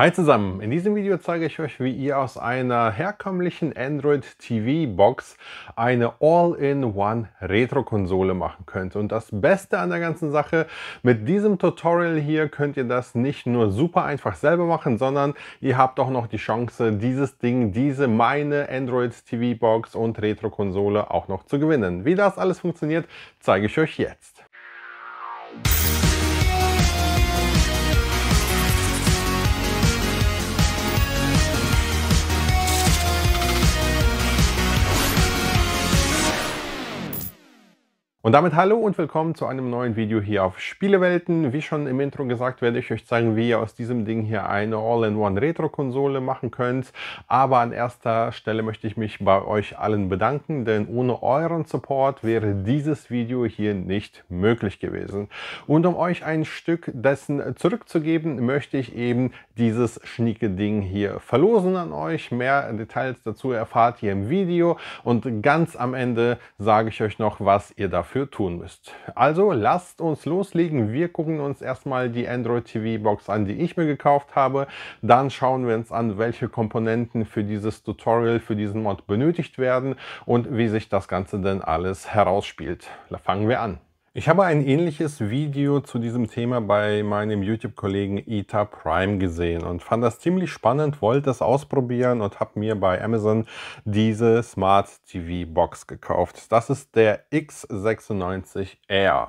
Hi zusammen! In diesem Video zeige ich euch, wie ihr aus einer herkömmlichen Android TV Box eine All-in-One Retro-Konsole machen könnt. Und das Beste an der ganzen Sache, mit diesem Tutorial hier könnt ihr das nicht nur super einfach selber machen, sondern ihr habt auch noch die Chance, dieses Ding, diese meine Android TV Box und Retro-Konsole auch noch zu gewinnen. Wie das alles funktioniert, zeige ich euch jetzt. Und damit hallo und willkommen zu einem neuen Video hier auf Spielewelten. Wie schon im Intro gesagt, werde ich euch zeigen, wie ihr aus diesem Ding hier eine All-in-One Retro-Konsole machen könnt. Aber an erster Stelle möchte ich mich bei euch allen bedanken, denn ohne euren Support wäre dieses Video hier nicht möglich gewesen. Und um euch ein Stück dessen zurückzugeben, möchte ich eben dieses schnieke Ding hier verlosen an euch. Mehr Details dazu erfahrt ihr im Video und ganz am Ende sage ich euch noch, was ihr dafür dafür tun müsst. Also lasst uns loslegen. Wir gucken uns erstmal die Android TV Box an, die ich mir gekauft habe. Dann schauen wir uns an, welche Komponenten für dieses Tutorial, für diesen Mod benötigt werden und wie sich das Ganze denn alles herausspielt. Da fangen wir an. Ich habe ein ähnliches Video zu diesem Thema bei meinem YouTube-Kollegen Ita Prime gesehen und fand das ziemlich spannend, wollte es ausprobieren und habe mir bei Amazon diese Smart TV Box gekauft. Das ist der X96R.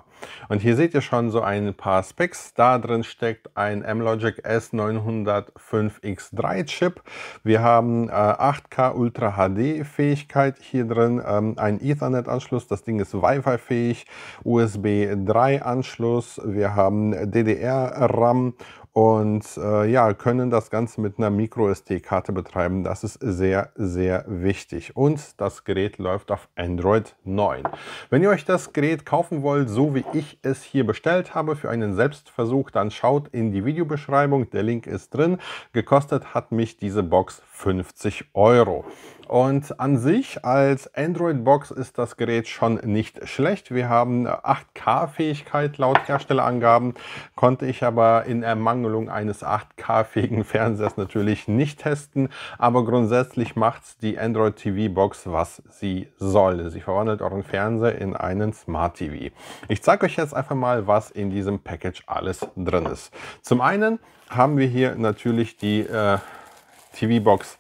Und hier seht ihr schon so ein paar Specs. Da drin steckt ein M-Logic S905X3 Chip. Wir haben äh, 8K Ultra HD Fähigkeit hier drin, ähm, ein Ethernet-Anschluss. Das Ding ist Wi-Fi fähig, USB USB 3 Anschluss, wir haben DDR-RAM und äh, ja, können das Ganze mit einer MicroSD-Karte betreiben. Das ist sehr, sehr wichtig. Und das Gerät läuft auf Android 9. Wenn ihr euch das Gerät kaufen wollt, so wie ich es hier bestellt habe, für einen Selbstversuch, dann schaut in die Videobeschreibung. Der Link ist drin. Gekostet hat mich diese Box 50 Euro. Und an sich als Android-Box ist das Gerät schon nicht schlecht. Wir haben 8K-Fähigkeit laut Herstellerangaben, konnte ich aber in Ermangelung eines 8K-fähigen Fernsehers natürlich nicht testen. Aber grundsätzlich macht die Android TV-Box, was sie soll. Sie verwandelt euren Fernseher in einen Smart TV. Ich zeige euch jetzt einfach mal, was in diesem Package alles drin ist. Zum einen haben wir hier natürlich die äh, TV-Box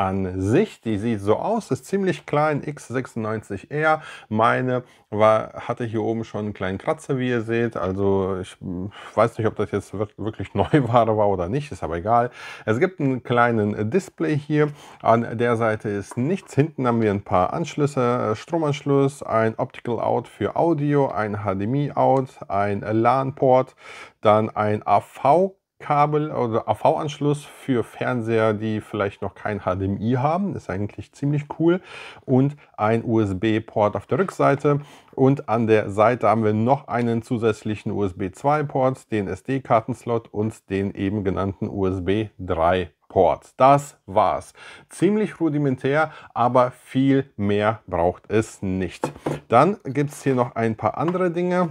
an sich, die sieht so aus, ist ziemlich klein, X96R. Meine war, hatte hier oben schon einen kleinen Kratzer, wie ihr seht. Also ich weiß nicht, ob das jetzt wirklich Neuware war oder nicht, ist aber egal. Es gibt einen kleinen Display hier. An der Seite ist nichts. Hinten haben wir ein paar Anschlüsse, Stromanschluss, ein Optical Out für Audio, ein HDMI Out, ein LAN-Port, dann ein AV Kabel oder also AV-Anschluss für Fernseher, die vielleicht noch kein HDMI haben, ist eigentlich ziemlich cool. Und ein USB-Port auf der Rückseite. Und an der Seite haben wir noch einen zusätzlichen USB 2-Port, den SD-Kartenslot und den eben genannten USB 3 Ports. Das war's. Ziemlich rudimentär, aber viel mehr braucht es nicht. Dann gibt es hier noch ein paar andere Dinge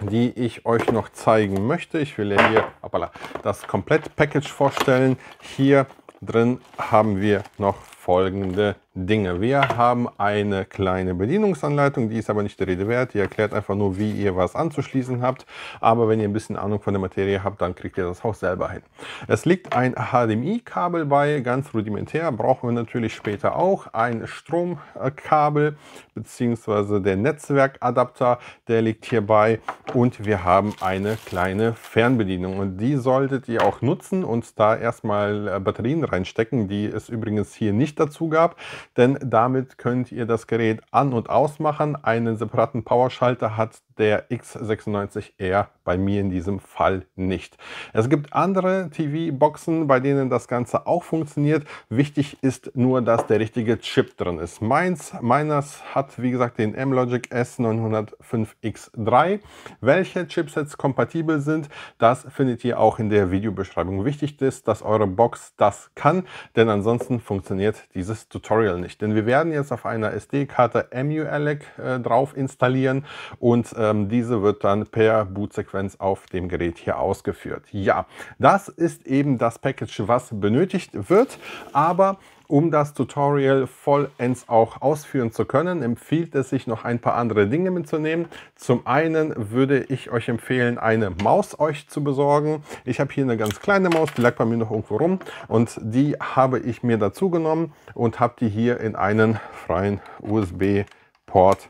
die ich euch noch zeigen möchte. Ich will ja hier hoppala, das Komplett-Package vorstellen. Hier drin haben wir noch folgende Dinge. Wir haben eine kleine Bedienungsanleitung, die ist aber nicht der Rede wert. Die erklärt einfach nur, wie ihr was anzuschließen habt. Aber wenn ihr ein bisschen Ahnung von der Materie habt, dann kriegt ihr das auch selber hin. Es liegt ein HDMI-Kabel bei, ganz rudimentär. Brauchen wir natürlich später auch ein Stromkabel bzw. der Netzwerkadapter, der liegt hierbei. Und wir haben eine kleine Fernbedienung und die solltet ihr auch nutzen und da erstmal äh, Batterien reinstecken, die es übrigens hier nicht dazu gab denn damit könnt ihr das Gerät an- und ausmachen. Einen separaten Powerschalter hat der X96R bei mir in diesem Fall nicht. Es gibt andere TV-Boxen, bei denen das Ganze auch funktioniert. Wichtig ist nur, dass der richtige Chip drin ist. Meins, meines hat wie gesagt den M-Logic S905X3. Welche Chipsets kompatibel sind, das findet ihr auch in der Videobeschreibung. Wichtig ist, dass eure Box das kann, denn ansonsten funktioniert dieses Tutorial nicht. Denn wir werden jetzt auf einer SD-Karte MULEC äh, drauf installieren und äh, ähm, diese wird dann per Bootsequenz auf dem Gerät hier ausgeführt. Ja, das ist eben das Package, was benötigt wird, aber um das Tutorial vollends auch ausführen zu können, empfiehlt es sich noch ein paar andere Dinge mitzunehmen. Zum einen würde ich euch empfehlen, eine Maus euch zu besorgen. Ich habe hier eine ganz kleine Maus, die lag bei mir noch irgendwo rum und die habe ich mir dazu genommen und habe die hier in einen freien USB-Port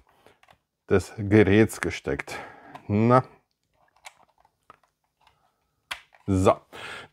des Geräts gesteckt. Na. So,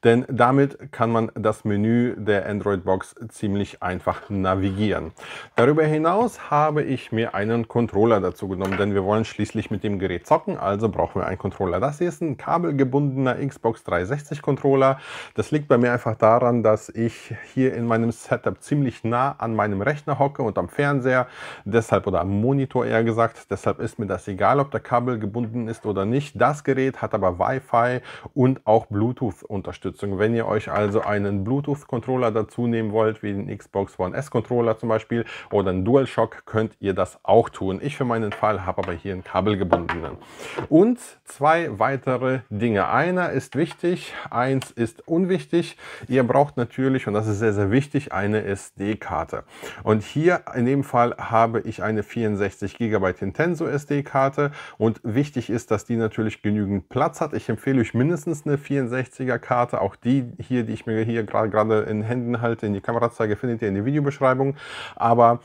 denn damit kann man das Menü der Android-Box ziemlich einfach navigieren. Darüber hinaus habe ich mir einen Controller dazu genommen, denn wir wollen schließlich mit dem Gerät zocken, also brauchen wir einen Controller. Das hier ist ein kabelgebundener Xbox 360 Controller. Das liegt bei mir einfach daran, dass ich hier in meinem Setup ziemlich nah an meinem Rechner hocke und am Fernseher, deshalb oder am Monitor eher gesagt, deshalb ist mir das egal, ob der Kabel gebunden ist oder nicht. Das Gerät hat aber Wi-Fi und auch Bluetooth-Unterstützung. Unterstützung. Wenn ihr euch also einen Bluetooth-Controller dazu nehmen wollt, wie den Xbox One S-Controller zum Beispiel oder einen DualShock, könnt ihr das auch tun. Ich für meinen Fall habe aber hier einen kabelgebundenen. Und zwei weitere Dinge. Einer ist wichtig, eins ist unwichtig. Ihr braucht natürlich, und das ist sehr, sehr wichtig, eine SD-Karte. Und hier in dem Fall habe ich eine 64 GB Intenso SD-Karte und wichtig ist, dass die natürlich genügend Platz hat. Ich empfehle euch mindestens eine 64er Karte, auch die hier, die ich mir hier gerade in Händen halte, in die Kamera zeige, findet ihr in der Videobeschreibung. Aber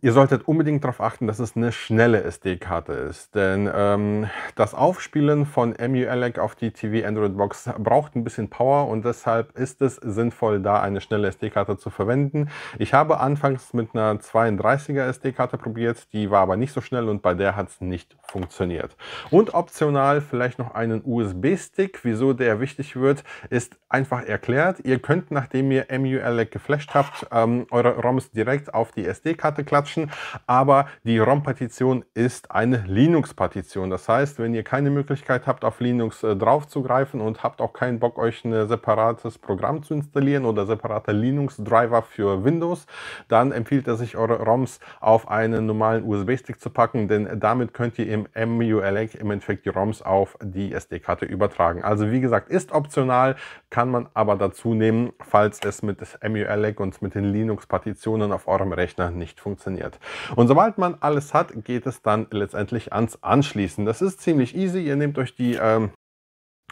Ihr solltet unbedingt darauf achten, dass es eine schnelle SD-Karte ist, denn ähm, das Aufspielen von MULEC auf die TV Android Box braucht ein bisschen Power und deshalb ist es sinnvoll, da eine schnelle SD-Karte zu verwenden. Ich habe anfangs mit einer 32er SD-Karte probiert, die war aber nicht so schnell und bei der hat es nicht funktioniert. Und optional vielleicht noch einen USB-Stick, wieso der wichtig wird, ist einfach erklärt. Ihr könnt, nachdem ihr MULEC geflasht habt, ähm, eure ROMs direkt auf die SD-Karte klappen klatschen, aber die ROM-Partition ist eine Linux-Partition. Das heißt, wenn ihr keine Möglichkeit habt, auf Linux äh, draufzugreifen und habt auch keinen Bock, euch ein äh, separates Programm zu installieren oder separater Linux-Driver für Windows, dann empfiehlt er sich, eure ROMs auf einen normalen USB-Stick zu packen, denn damit könnt ihr im MULX im Endeffekt die ROMs auf die SD-Karte übertragen. Also wie gesagt, ist optional, kann man aber dazu nehmen, falls es mit MULX und mit den Linux-Partitionen auf eurem Rechner nicht funktioniert funktioniert. Und sobald man alles hat, geht es dann letztendlich ans Anschließen. Das ist ziemlich easy. Ihr nehmt euch die ähm,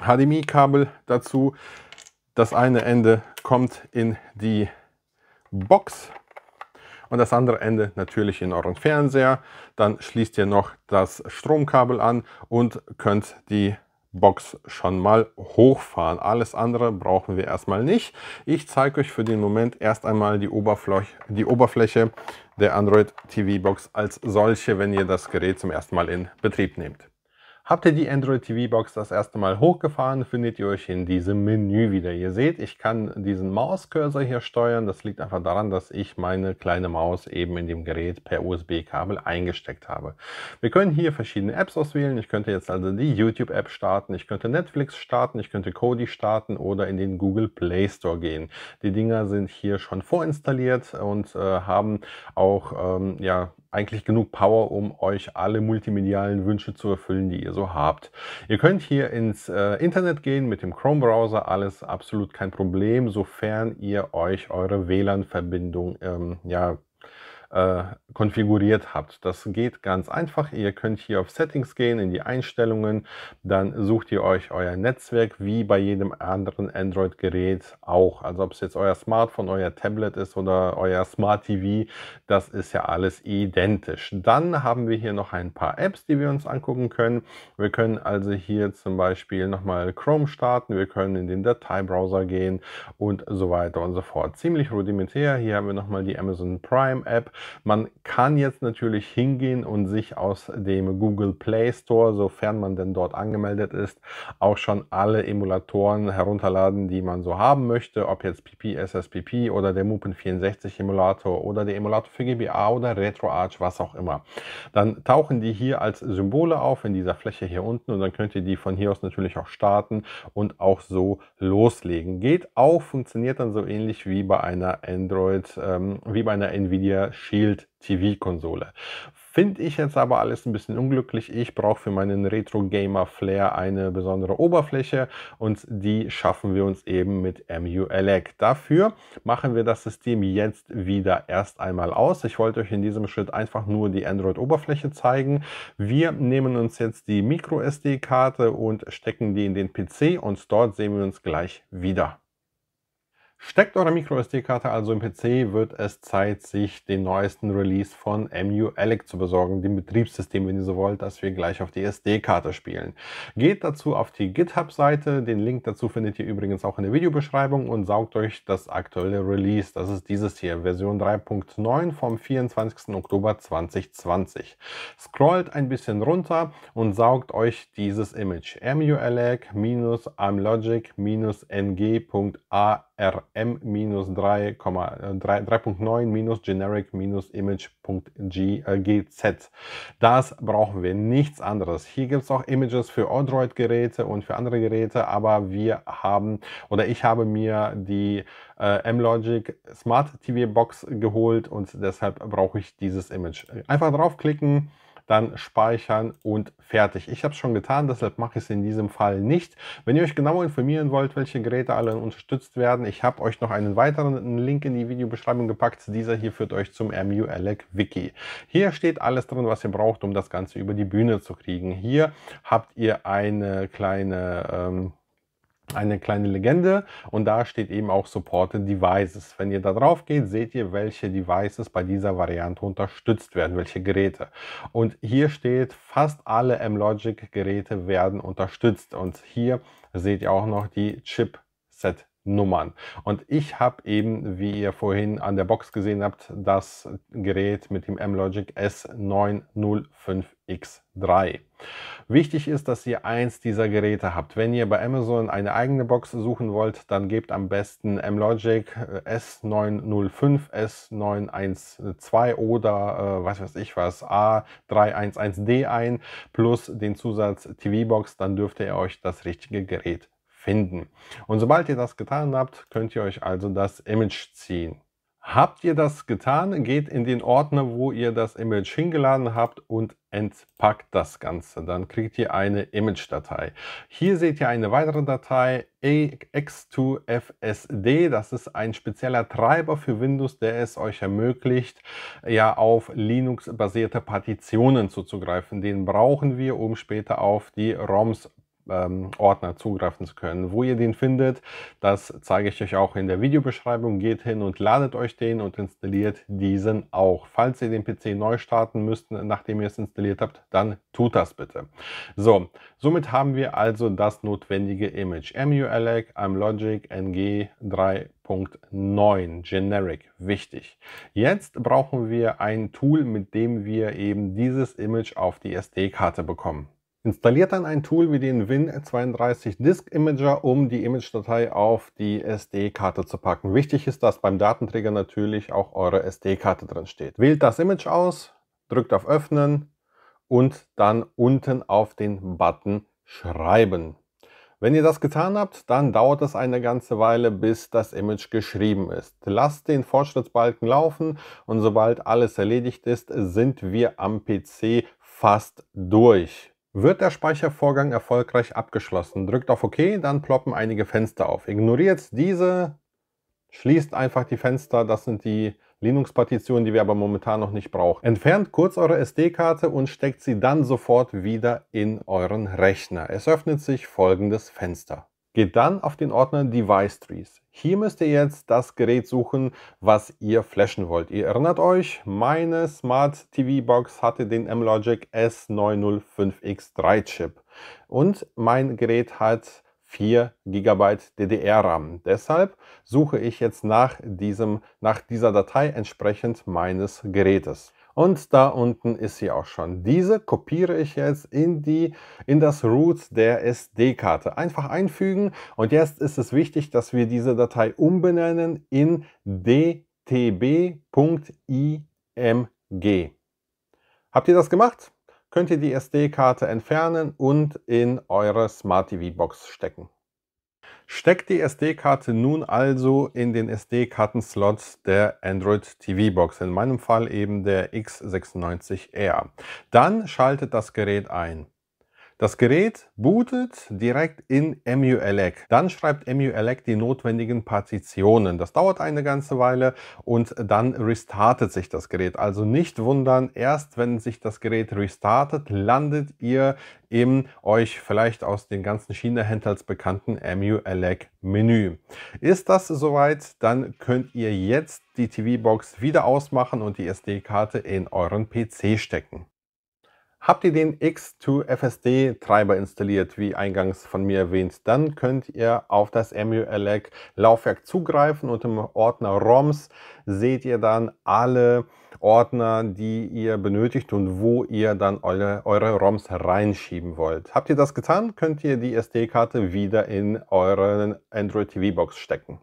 HDMI-Kabel dazu. Das eine Ende kommt in die Box und das andere Ende natürlich in euren Fernseher. Dann schließt ihr noch das Stromkabel an und könnt die Box schon mal hochfahren. Alles andere brauchen wir erstmal nicht. Ich zeige euch für den Moment erst einmal die Oberfläche, die Oberfläche der Android TV Box als solche, wenn ihr das Gerät zum ersten Mal in Betrieb nehmt. Habt ihr die Android TV Box das erste Mal hochgefahren, findet ihr euch in diesem Menü wieder. Ihr seht, ich kann diesen Mauscursor hier steuern. Das liegt einfach daran, dass ich meine kleine Maus eben in dem Gerät per USB-Kabel eingesteckt habe. Wir können hier verschiedene Apps auswählen. Ich könnte jetzt also die YouTube-App starten, ich könnte Netflix starten, ich könnte Kodi starten oder in den Google Play Store gehen. Die Dinger sind hier schon vorinstalliert und äh, haben auch ähm, ja, eigentlich genug Power, um euch alle multimedialen Wünsche zu erfüllen, die ihr so habt. Ihr könnt hier ins äh, Internet gehen mit dem Chrome-Browser, alles absolut kein Problem, sofern ihr euch eure WLAN-Verbindung ähm, ja, äh, konfiguriert habt. Das geht ganz einfach. Ihr könnt hier auf Settings gehen, in die Einstellungen, dann sucht ihr euch euer Netzwerk wie bei jedem anderen Android-Gerät auch. Also ob es jetzt euer Smartphone, euer Tablet ist oder euer Smart TV, das ist ja alles identisch. Dann haben wir hier noch ein paar Apps, die wir uns angucken können. Wir können also hier zum Beispiel nochmal Chrome starten, wir können in den Dateibrowser gehen und so weiter und so fort. Ziemlich rudimentär. Hier haben wir nochmal die Amazon Prime App. Man kann jetzt natürlich hingehen und sich aus dem Google Play Store, sofern man denn dort angemeldet ist, auch schon alle Emulatoren herunterladen, die man so haben möchte, ob jetzt PP, SSPP oder der Mupen 64 Emulator oder der Emulator für GBA oder RetroArch, was auch immer. Dann tauchen die hier als Symbole auf in dieser Fläche hier unten und dann könnt ihr die von hier aus natürlich auch starten und auch so loslegen. Geht auch, funktioniert dann so ähnlich wie bei einer Android, ähm, wie bei einer Nvidia Shield TV-Konsole. Finde ich jetzt aber alles ein bisschen unglücklich. Ich brauche für meinen Retro Gamer Flair eine besondere Oberfläche und die schaffen wir uns eben mit MULEC. Dafür machen wir das System jetzt wieder erst einmal aus. Ich wollte euch in diesem Schritt einfach nur die Android-Oberfläche zeigen. Wir nehmen uns jetzt die Micro sd karte und stecken die in den PC und dort sehen wir uns gleich wieder. Steckt eure MicroSD-Karte also im PC, wird es Zeit, sich den neuesten Release von MU Alec zu besorgen, dem Betriebssystem, wenn ihr so wollt, das wir gleich auf die SD-Karte spielen. Geht dazu auf die GitHub-Seite, den Link dazu findet ihr übrigens auch in der Videobeschreibung und saugt euch das aktuelle Release. Das ist dieses hier, Version 3.9 vom 24. Oktober 2020. Scrollt ein bisschen runter und saugt euch dieses Image. MU Alec-amlogic-ng.ar rm-3,3.9-generic-image.gz. Äh, äh, das brauchen wir, nichts anderes. Hier gibt es auch Images für Android-Geräte und für andere Geräte, aber wir haben oder ich habe mir die äh, MLogic Smart TV Box geholt und deshalb brauche ich dieses Image. Einfach draufklicken dann speichern und fertig. Ich habe es schon getan, deshalb mache ich es in diesem Fall nicht. Wenn ihr euch genau informieren wollt, welche Geräte alle unterstützt werden, ich habe euch noch einen weiteren Link in die Videobeschreibung gepackt. Dieser hier führt euch zum MULEC Wiki. Hier steht alles drin, was ihr braucht, um das Ganze über die Bühne zu kriegen. Hier habt ihr eine kleine... Ähm, eine kleine Legende und da steht eben auch Supported Devices. Wenn ihr da drauf geht, seht ihr, welche Devices bei dieser Variante unterstützt werden, welche Geräte. Und hier steht, fast alle M-Logic Geräte werden unterstützt und hier seht ihr auch noch die Chipset Nummern. Und ich habe eben, wie ihr vorhin an der Box gesehen habt, das Gerät mit dem M-Logic S905X3. Wichtig ist, dass ihr eins dieser Geräte habt. Wenn ihr bei Amazon eine eigene Box suchen wollt, dann gebt am besten M-Logic S905, äh, S912 oder äh, was weiß ich was, A311D ein, plus den Zusatz TV-Box, dann dürft ihr euch das richtige Gerät finden. Und sobald ihr das getan habt, könnt ihr euch also das Image ziehen. Habt ihr das getan, geht in den Ordner, wo ihr das Image hingeladen habt und entpackt das Ganze. Dann kriegt ihr eine Image-Datei. Hier seht ihr eine weitere Datei x2fsd. Das ist ein spezieller Treiber für Windows, der es euch ermöglicht, ja auf Linux-basierte Partitionen zuzugreifen. Den brauchen wir, um später auf die ROMs ähm, Ordner zugreifen zu können. Wo ihr den findet, das zeige ich euch auch in der Videobeschreibung. Geht hin und ladet euch den und installiert diesen auch. Falls ihr den PC neu starten müsst, nachdem ihr es installiert habt, dann tut das bitte. So, somit haben wir also das notwendige Image. MULEC, Logic NG 3. 9, Generic, wichtig. Jetzt brauchen wir ein Tool, mit dem wir eben dieses Image auf die SD-Karte bekommen. Installiert dann ein Tool wie den Win32 Disk Imager, um die Image-Datei auf die SD-Karte zu packen. Wichtig ist, dass beim Datenträger natürlich auch eure SD-Karte drin steht. Wählt das Image aus, drückt auf Öffnen und dann unten auf den Button Schreiben. Wenn ihr das getan habt, dann dauert es eine ganze Weile, bis das Image geschrieben ist. Lasst den Fortschrittsbalken laufen und sobald alles erledigt ist, sind wir am PC fast durch. Wird der Speichervorgang erfolgreich abgeschlossen, drückt auf OK, dann ploppen einige Fenster auf. Ignoriert diese, schließt einfach die Fenster, das sind die Linux-Partitionen, die wir aber momentan noch nicht brauchen. Entfernt kurz eure SD-Karte und steckt sie dann sofort wieder in euren Rechner. Es öffnet sich folgendes Fenster. Geht dann auf den Ordner Device Trees. Hier müsst ihr jetzt das Gerät suchen, was ihr flashen wollt. Ihr erinnert euch, meine Smart TV Box hatte den M-Logic S905X3 Chip und mein Gerät hat 4 GB DDR-RAM. Deshalb suche ich jetzt nach, diesem, nach dieser Datei entsprechend meines Gerätes. Und da unten ist sie auch schon. Diese kopiere ich jetzt in, die, in das Root der SD-Karte. Einfach einfügen und jetzt ist es wichtig, dass wir diese Datei umbenennen in dtb.img. Habt ihr das gemacht? Könnt ihr die SD-Karte entfernen und in eure Smart TV-Box stecken. Steckt die SD-Karte nun also in den SD-Karten-Slots der Android TV Box, in meinem Fall eben der X96R. Dann schaltet das Gerät ein. Das Gerät bootet direkt in MULEC. Dann schreibt MULEC die notwendigen Partitionen. Das dauert eine ganze Weile und dann restartet sich das Gerät. Also nicht wundern, erst wenn sich das Gerät restartet, landet ihr im euch vielleicht aus den ganzen china händlers bekannten MULEC-Menü. Ist das soweit, dann könnt ihr jetzt die TV-Box wieder ausmachen und die SD-Karte in euren PC stecken. Habt ihr den X2FSD-Treiber installiert, wie eingangs von mir erwähnt, dann könnt ihr auf das MULEC-Laufwerk zugreifen und im Ordner ROMs seht ihr dann alle Ordner, die ihr benötigt und wo ihr dann eure, eure ROMs reinschieben wollt. Habt ihr das getan, könnt ihr die SD-Karte wieder in euren Android TV-Box stecken.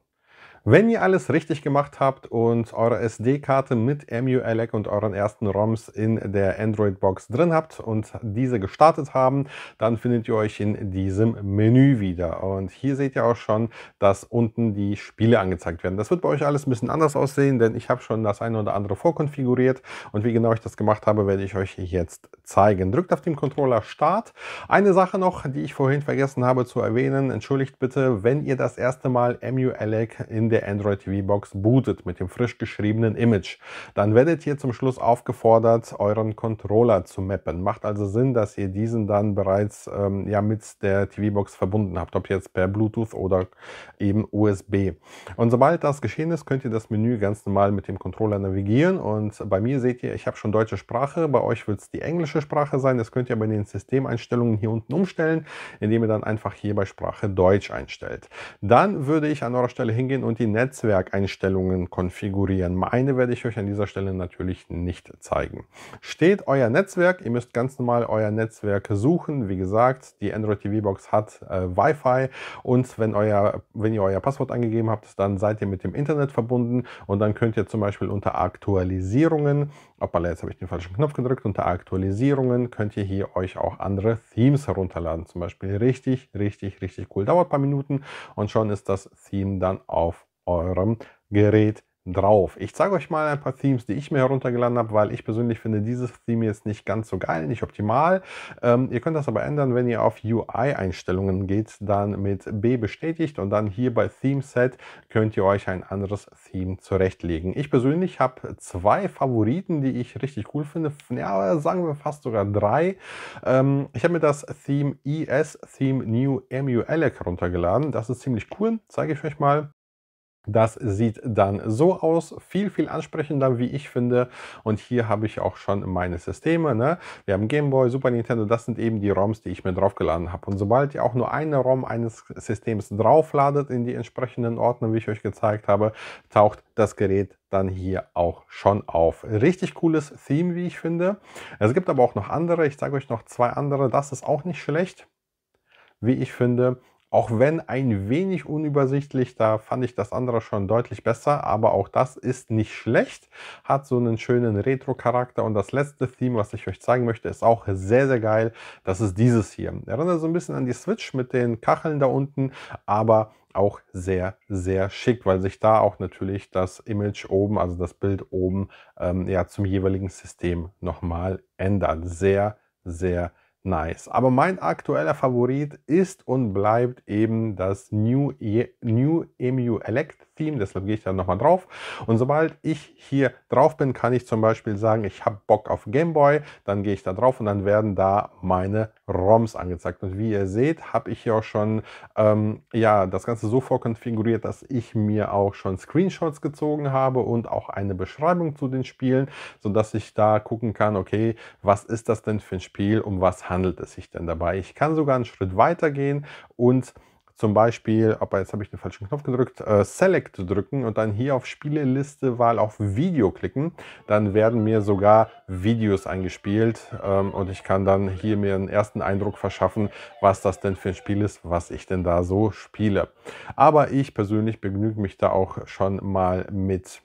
Wenn ihr alles richtig gemacht habt und eure SD-Karte mit MU-Alec und euren ersten ROMs in der Android-Box drin habt und diese gestartet haben, dann findet ihr euch in diesem Menü wieder. Und hier seht ihr auch schon, dass unten die Spiele angezeigt werden. Das wird bei euch alles ein bisschen anders aussehen, denn ich habe schon das eine oder andere vorkonfiguriert. Und wie genau ich das gemacht habe, werde ich euch jetzt zeigen. Drückt auf dem Controller Start. Eine Sache noch, die ich vorhin vergessen habe zu erwähnen. Entschuldigt bitte, wenn ihr das erste Mal MU-Alec in der jede Android TV-Box bootet mit dem frisch geschriebenen Image. Dann werdet ihr zum Schluss aufgefordert, euren Controller zu mappen. Macht also Sinn, dass ihr diesen dann bereits ähm, ja, mit der TV-Box verbunden habt, ob jetzt per Bluetooth oder eben USB. Und sobald das geschehen ist, könnt ihr das Menü ganz normal mit dem Controller navigieren. Und bei mir seht ihr, ich habe schon deutsche Sprache, bei euch wird es die englische Sprache sein. Das könnt ihr aber in den Systemeinstellungen hier unten umstellen, indem ihr dann einfach hier bei Sprache Deutsch einstellt. Dann würde ich an eurer Stelle hingehen und die die Netzwerkeinstellungen konfigurieren. Meine werde ich euch an dieser Stelle natürlich nicht zeigen. Steht euer Netzwerk, ihr müsst ganz normal euer Netzwerk suchen. Wie gesagt, die Android TV Box hat äh, Wi-Fi und wenn, euer, wenn ihr euer Passwort angegeben habt, dann seid ihr mit dem Internet verbunden und dann könnt ihr zum Beispiel unter Aktualisierungen, hoppala, jetzt habe ich den falschen Knopf gedrückt, unter Aktualisierungen könnt ihr hier euch auch andere Themes herunterladen. Zum Beispiel richtig, richtig, richtig cool. Dauert ein paar Minuten und schon ist das Theme dann auf eurem Gerät drauf. Ich zeige euch mal ein paar Themes, die ich mir heruntergeladen habe, weil ich persönlich finde dieses Theme jetzt nicht ganz so geil, nicht optimal. Ähm, ihr könnt das aber ändern, wenn ihr auf UI-Einstellungen geht, dann mit B bestätigt und dann hier bei Theme Set könnt ihr euch ein anderes Theme zurechtlegen. Ich persönlich habe zwei Favoriten, die ich richtig cool finde, ja, sagen wir fast sogar drei. Ähm, ich habe mir das Theme ES Theme New MU MULEC heruntergeladen. Das ist ziemlich cool, zeige ich euch mal. Das sieht dann so aus, viel, viel ansprechender, wie ich finde. Und hier habe ich auch schon meine Systeme. Ne? Wir haben Game Boy, Super Nintendo, das sind eben die ROMs, die ich mir draufgeladen habe. Und sobald ihr auch nur eine ROM eines Systems draufladet in die entsprechenden Ordner, wie ich euch gezeigt habe, taucht das Gerät dann hier auch schon auf. Richtig cooles Theme, wie ich finde. Es gibt aber auch noch andere. Ich zeige euch noch zwei andere. Das ist auch nicht schlecht, wie ich finde. Auch wenn ein wenig unübersichtlich, da fand ich das andere schon deutlich besser, aber auch das ist nicht schlecht, hat so einen schönen Retro-Charakter und das letzte Theme, was ich euch zeigen möchte, ist auch sehr, sehr geil. Das ist dieses hier. Erinnert so ein bisschen an die Switch mit den Kacheln da unten, aber auch sehr, sehr schick, weil sich da auch natürlich das Image oben, also das Bild oben, ähm, ja, zum jeweiligen System nochmal ändert. Sehr, sehr schick nice. Aber mein aktueller Favorit ist und bleibt eben das New, e, New EMU Elect Theme. Deshalb gehe ich da nochmal drauf. Und sobald ich hier drauf bin, kann ich zum Beispiel sagen, ich habe Bock auf Game Boy. Dann gehe ich da drauf und dann werden da meine ROMs angezeigt. Und wie ihr seht, habe ich hier auch schon ähm, ja, das Ganze so vorkonfiguriert, dass ich mir auch schon Screenshots gezogen habe und auch eine Beschreibung zu den Spielen, sodass ich da gucken kann, okay, was ist das denn für ein Spiel, um was handelt handelt es sich denn dabei? Ich kann sogar einen Schritt weiter gehen und zum Beispiel, ob jetzt habe ich den falschen Knopf gedrückt, äh, Select drücken und dann hier auf Spieleliste Wahl auf Video klicken. Dann werden mir sogar Videos eingespielt ähm, und ich kann dann hier mir einen ersten Eindruck verschaffen, was das denn für ein Spiel ist, was ich denn da so spiele. Aber ich persönlich begnüge mich da auch schon mal mit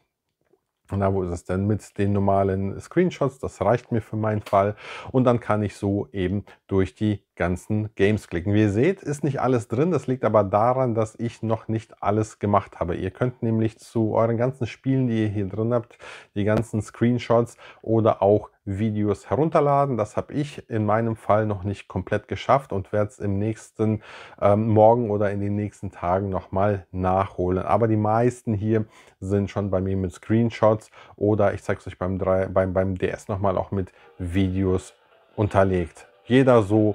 na, wo ist es denn mit den normalen Screenshots? Das reicht mir für meinen Fall. Und dann kann ich so eben durch die ganzen Games klicken. Wie ihr seht, ist nicht alles drin. Das liegt aber daran, dass ich noch nicht alles gemacht habe. Ihr könnt nämlich zu euren ganzen Spielen, die ihr hier drin habt, die ganzen Screenshots oder auch Videos herunterladen. Das habe ich in meinem Fall noch nicht komplett geschafft und werde es im nächsten ähm, Morgen oder in den nächsten Tagen nochmal nachholen. Aber die meisten hier sind schon bei mir mit Screenshots oder ich zeige es euch beim, 3, beim, beim DS nochmal auch mit Videos unterlegt. Jeder so,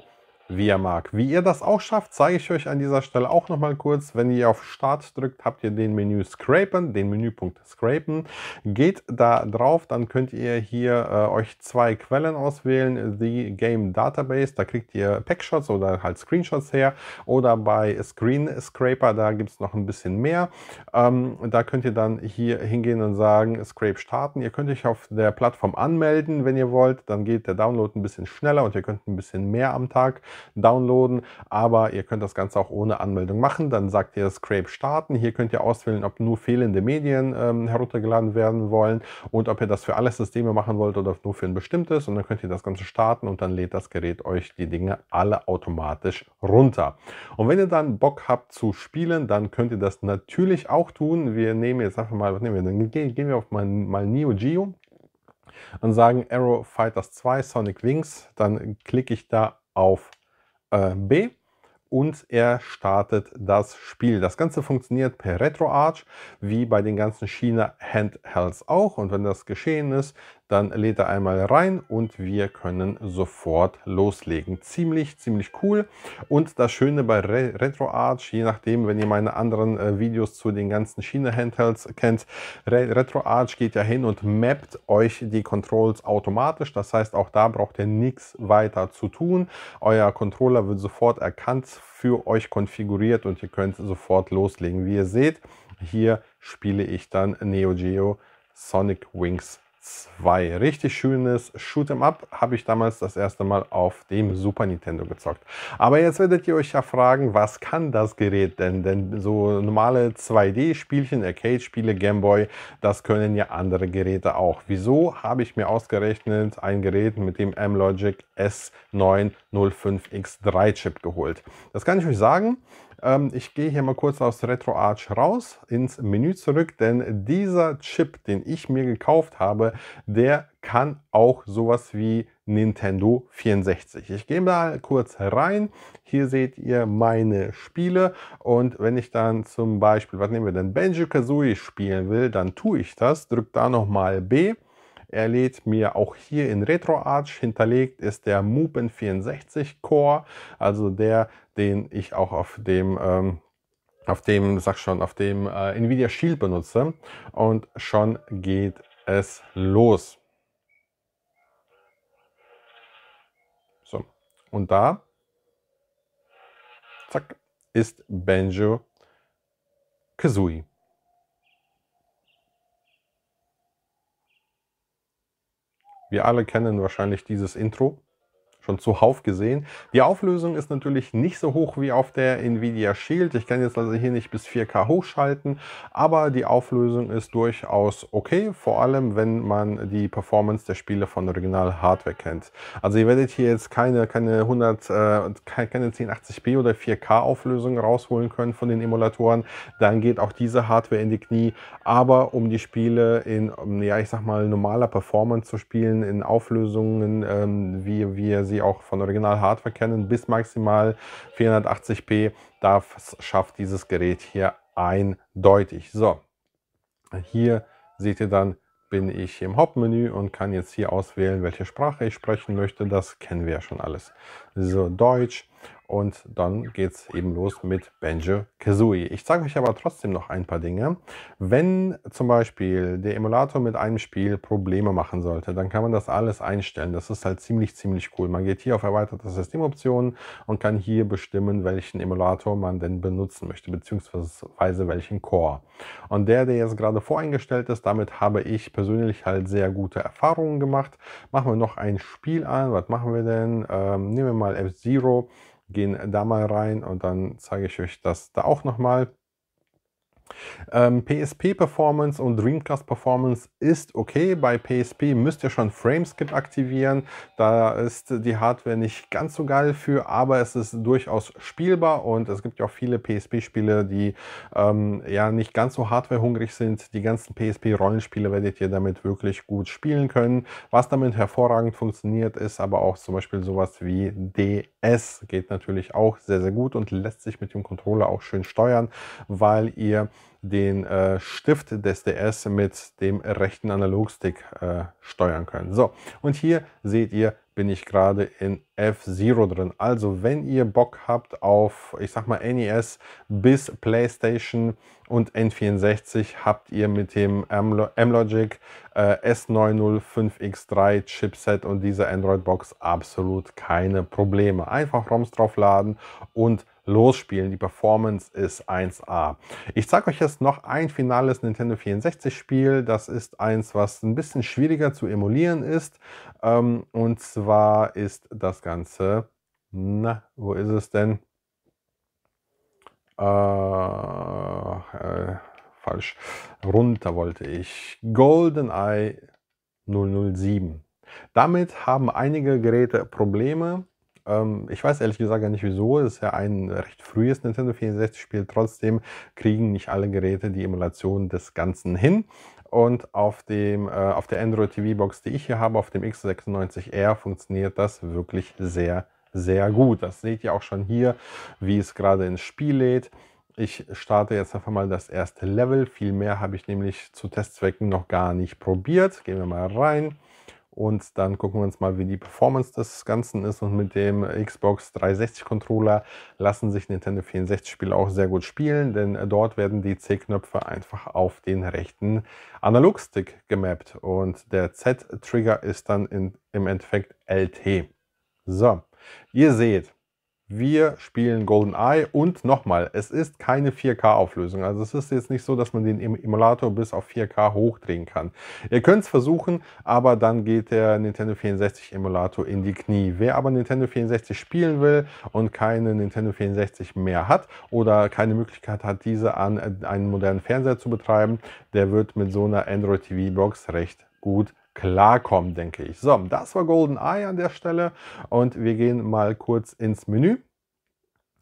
wie er mag. Wie ihr das auch schafft, zeige ich euch an dieser Stelle auch nochmal kurz. Wenn ihr auf Start drückt, habt ihr den Menü Scrapen, den Menüpunkt Scrapen. Geht da drauf, dann könnt ihr hier äh, euch zwei Quellen auswählen. The Game Database, da kriegt ihr Packshots oder halt Screenshots her. Oder bei Screen Scraper, da gibt es noch ein bisschen mehr. Ähm, da könnt ihr dann hier hingehen und sagen, Scrape starten. Ihr könnt euch auf der Plattform anmelden, wenn ihr wollt. Dann geht der Download ein bisschen schneller und ihr könnt ein bisschen mehr am Tag downloaden, aber ihr könnt das Ganze auch ohne Anmeldung machen. Dann sagt ihr Scrape starten. Hier könnt ihr auswählen, ob nur fehlende Medien ähm, heruntergeladen werden wollen und ob ihr das für alle Systeme machen wollt oder nur für ein bestimmtes. Und dann könnt ihr das Ganze starten und dann lädt das Gerät euch die Dinge alle automatisch runter. Und wenn ihr dann Bock habt zu spielen, dann könnt ihr das natürlich auch tun. Wir nehmen jetzt einfach mal, was nehmen wir denn? Gehen wir auf mal, mal Neo Geo und sagen Arrow Fighters 2 Sonic Wings. Dann klicke ich da auf äh, B und er startet das Spiel. Das Ganze funktioniert per RetroArch, wie bei den ganzen China Handhelds auch. Und wenn das geschehen ist, dann lädt er einmal rein und wir können sofort loslegen. Ziemlich, ziemlich cool. Und das Schöne bei Re RetroArch, je nachdem, wenn ihr meine anderen äh, Videos zu den ganzen Schiene-Handhelds kennt, Re RetroArch geht ja hin und mappt euch die Controls automatisch. Das heißt, auch da braucht ihr nichts weiter zu tun. Euer Controller wird sofort erkannt, für euch konfiguriert und ihr könnt sofort loslegen. Wie ihr seht, hier spiele ich dann Neo Geo Sonic Wings 2. Richtig schönes Shoot'em Up habe ich damals das erste Mal auf dem Super Nintendo gezockt. Aber jetzt werdet ihr euch ja fragen, was kann das Gerät denn? Denn so normale 2D-Spielchen, Arcade-Spiele, Gameboy, das können ja andere Geräte auch. Wieso habe ich mir ausgerechnet ein Gerät mit dem M-Logic S905X3-Chip geholt? Das kann ich euch sagen. Ähm, ich gehe hier mal kurz aus RetroArch raus, ins Menü zurück, denn dieser Chip, den ich mir gekauft habe, der kann auch sowas wie Nintendo 64. Ich gehe mal kurz rein. Hier seht ihr meine Spiele und wenn ich dann zum Beispiel, was nehmen wir denn, Benji kazooie spielen will, dann tue ich das, drücke da nochmal B. Er lädt mir auch hier in RetroArch hinterlegt ist der Mupen 64 Core, also der den ich auch auf dem ähm, auf dem, sag schon, auf dem äh, Nvidia Shield benutze und schon geht es los. So, und da, zack, ist Benjo Kazooie. Wir alle kennen wahrscheinlich dieses Intro schon zuhauf gesehen. Die Auflösung ist natürlich nicht so hoch wie auf der Nvidia Shield. Ich kann jetzt also hier nicht bis 4K hochschalten, aber die Auflösung ist durchaus okay, vor allem wenn man die Performance der Spiele von Original Hardware kennt. Also ihr werdet hier jetzt keine, keine 100, äh, keine 1080p oder 4K Auflösung rausholen können von den Emulatoren. Dann geht auch diese Hardware in die Knie. Aber um die Spiele in, ja ich sag mal, normaler Performance zu spielen, in Auflösungen, ähm, wie wir sie die auch von Original Hardware kennen, bis maximal 480p. Das schafft dieses Gerät hier eindeutig. So, hier seht ihr dann, bin ich im Hauptmenü und kann jetzt hier auswählen, welche Sprache ich sprechen möchte. Das kennen wir ja schon alles. So, Deutsch. Und dann geht es eben los mit Banjo Kazooie. Ich zeige euch aber trotzdem noch ein paar Dinge. Wenn zum Beispiel der Emulator mit einem Spiel Probleme machen sollte, dann kann man das alles einstellen. Das ist halt ziemlich, ziemlich cool. Man geht hier auf erweiterte Systemoptionen und kann hier bestimmen, welchen Emulator man denn benutzen möchte, beziehungsweise welchen Core. Und der, der jetzt gerade voreingestellt ist, damit habe ich persönlich halt sehr gute Erfahrungen gemacht. Machen wir noch ein Spiel an. Was machen wir denn? Ähm, nehmen wir mal F-Zero gehen da mal rein und dann zeige ich euch das da auch nochmal. Ähm, PSP Performance und Dreamcast Performance ist okay. Bei PSP müsst ihr schon Frameskip aktivieren. Da ist die Hardware nicht ganz so geil für, aber es ist durchaus spielbar und es gibt ja auch viele PSP-Spiele, die ähm, ja nicht ganz so hardwarehungrig sind. Die ganzen PSP-Rollenspiele werdet ihr damit wirklich gut spielen können. Was damit hervorragend funktioniert, ist aber auch zum Beispiel sowas wie DS. Geht natürlich auch sehr, sehr gut und lässt sich mit dem Controller auch schön steuern, weil ihr den äh, Stift des DS mit dem rechten Analogstick äh, steuern können. So, und hier seht ihr, bin ich gerade in f 0 drin. Also wenn ihr Bock habt auf, ich sag mal, NES bis Playstation und N64, habt ihr mit dem M-Logic äh, S905X3 Chipset und dieser Android-Box absolut keine Probleme. Einfach ROMs draufladen und losspielen. Die Performance ist 1A. Ich zeige euch jetzt noch ein finales Nintendo 64 Spiel. Das ist eins, was ein bisschen schwieriger zu emulieren ist. Ähm, und zwar ist das Ganze, na, wo ist es denn? Äh, äh, falsch. Runter wollte ich. GoldenEye 007. Damit haben einige Geräte Probleme. Ähm, ich weiß ehrlich gesagt gar nicht wieso. Es ist ja ein recht frühes Nintendo 64-Spiel. Trotzdem kriegen nicht alle Geräte die Emulation des Ganzen hin. Und auf, dem, äh, auf der Android TV-Box, die ich hier habe, auf dem X96R, funktioniert das wirklich sehr, sehr gut. Das seht ihr auch schon hier, wie es gerade ins Spiel lädt. Ich starte jetzt einfach mal das erste Level. Viel mehr habe ich nämlich zu Testzwecken noch gar nicht probiert. Gehen wir mal rein. Und dann gucken wir uns mal, wie die Performance des Ganzen ist. Und mit dem Xbox 360 Controller lassen sich Nintendo 64 Spiele auch sehr gut spielen, denn dort werden die C-Knöpfe einfach auf den rechten Analogstick gemappt. Und der Z-Trigger ist dann in, im Endeffekt LT. So, ihr seht, wir spielen GoldenEye und nochmal, es ist keine 4K-Auflösung. Also es ist jetzt nicht so, dass man den Emulator bis auf 4K hochdrehen kann. Ihr könnt es versuchen, aber dann geht der Nintendo 64 Emulator in die Knie. Wer aber Nintendo 64 spielen will und keine Nintendo 64 mehr hat oder keine Möglichkeit hat, diese an einen modernen Fernseher zu betreiben, der wird mit so einer Android TV Box recht gut klarkommen, denke ich. So, das war Golden Eye an der Stelle und wir gehen mal kurz ins Menü.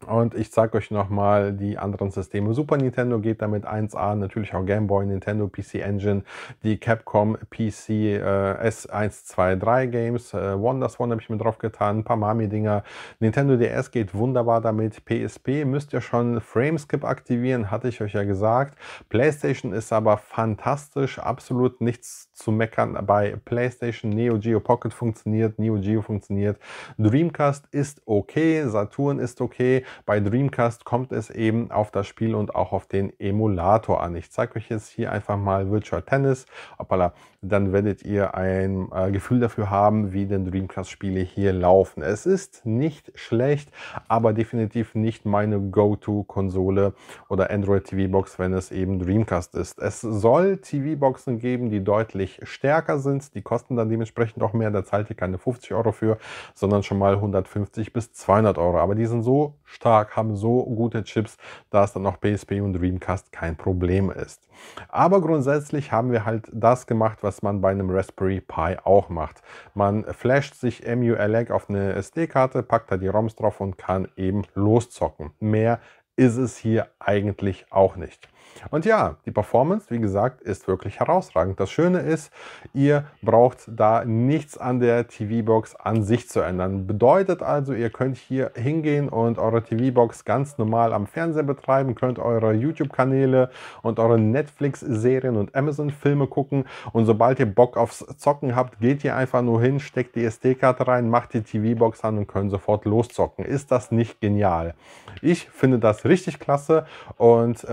Und ich zeige euch nochmal die anderen Systeme. Super Nintendo geht damit 1A, natürlich auch Game Boy, Nintendo PC Engine, die Capcom PC äh, S123 Games, äh, Wonders One habe ich mir drauf getan, ein paar Mami-Dinger. Nintendo DS geht wunderbar damit. PSP müsst ihr schon Frameskip aktivieren, hatte ich euch ja gesagt. PlayStation ist aber fantastisch, absolut nichts zu meckern bei PlayStation. Neo Geo Pocket funktioniert, Neo Geo funktioniert. Dreamcast ist okay, Saturn ist okay. Bei Dreamcast kommt es eben auf das Spiel und auch auf den Emulator an. Ich zeige euch jetzt hier einfach mal Virtual Tennis. Hoppala, dann werdet ihr ein äh, Gefühl dafür haben, wie denn Dreamcast-Spiele hier laufen. Es ist nicht schlecht, aber definitiv nicht meine Go-To-Konsole oder Android-TV-Box, wenn es eben Dreamcast ist. Es soll TV-Boxen geben, die deutlich stärker sind. Die kosten dann dementsprechend auch mehr. Da zahlt ihr keine 50 Euro für, sondern schon mal 150 bis 200 Euro. Aber die sind so stark, haben so gute Chips, dass dann auch PSP und Dreamcast kein Problem ist. Aber grundsätzlich haben wir halt das gemacht, was man bei einem Raspberry Pi auch macht. Man flasht sich MULEC auf eine SD-Karte, packt da die ROMs drauf und kann eben loszocken. Mehr ist es hier eigentlich auch nicht. Und ja, die Performance, wie gesagt, ist wirklich herausragend. Das Schöne ist, ihr braucht da nichts an der TV-Box an sich zu ändern. Bedeutet also, ihr könnt hier hingehen und eure TV-Box ganz normal am Fernseher betreiben, könnt eure YouTube-Kanäle und eure Netflix-Serien und Amazon-Filme gucken. Und sobald ihr Bock aufs Zocken habt, geht ihr einfach nur hin, steckt die SD-Karte rein, macht die TV-Box an und könnt sofort loszocken. Ist das nicht genial? Ich finde das richtig klasse und äh,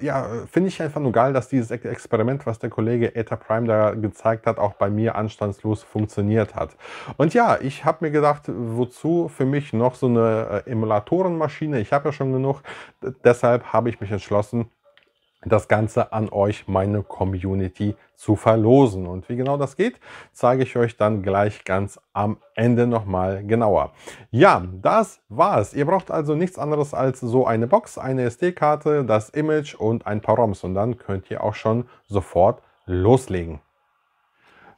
ja, finde ich einfach nur geil, dass dieses Experiment, was der Kollege Eta Prime da gezeigt hat, auch bei mir anstandslos funktioniert hat. Und ja, ich habe mir gedacht, wozu für mich noch so eine äh, Emulatorenmaschine? Ich habe ja schon genug. Deshalb habe ich mich entschlossen, das Ganze an euch, meine Community, zu verlosen. Und wie genau das geht, zeige ich euch dann gleich ganz am Ende nochmal genauer. Ja, das war's. Ihr braucht also nichts anderes als so eine Box, eine SD-Karte, das Image und ein paar ROMs. Und dann könnt ihr auch schon sofort loslegen.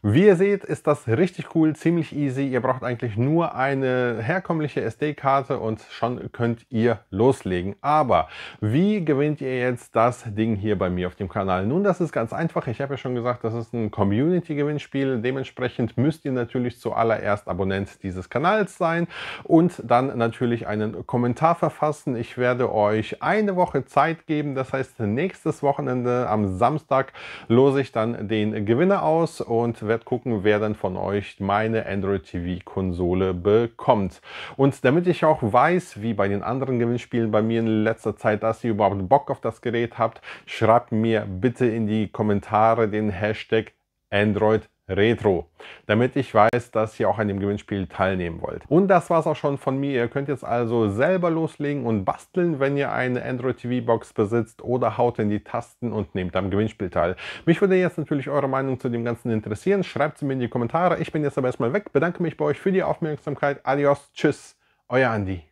Wie ihr seht, ist das richtig cool, ziemlich easy. Ihr braucht eigentlich nur eine herkömmliche SD-Karte und schon könnt ihr loslegen. Aber wie gewinnt ihr jetzt das Ding hier bei mir auf dem Kanal? Nun, das ist ganz einfach. Ich habe ja schon gesagt, das ist ein Community-Gewinnspiel. Dementsprechend müsst ihr natürlich zuallererst Abonnent dieses Kanals sein und dann natürlich einen Kommentar verfassen. Ich werde euch eine Woche Zeit geben. Das heißt, nächstes Wochenende am Samstag lose ich dann den Gewinner aus und werde gucken, wer dann von euch meine Android TV-Konsole bekommt. Und damit ich auch weiß, wie bei den anderen Gewinnspielen bei mir in letzter Zeit, dass ihr überhaupt Bock auf das Gerät habt, schreibt mir bitte in die Kommentare den Hashtag Android Retro, damit ich weiß, dass ihr auch an dem Gewinnspiel teilnehmen wollt. Und das war es auch schon von mir. Ihr könnt jetzt also selber loslegen und basteln, wenn ihr eine Android TV Box besitzt oder haut in die Tasten und nehmt am Gewinnspiel teil. Mich würde jetzt natürlich eure Meinung zu dem Ganzen interessieren. Schreibt sie mir in die Kommentare. Ich bin jetzt aber erstmal weg. Bedanke mich bei euch für die Aufmerksamkeit. Adios, tschüss, euer Andi.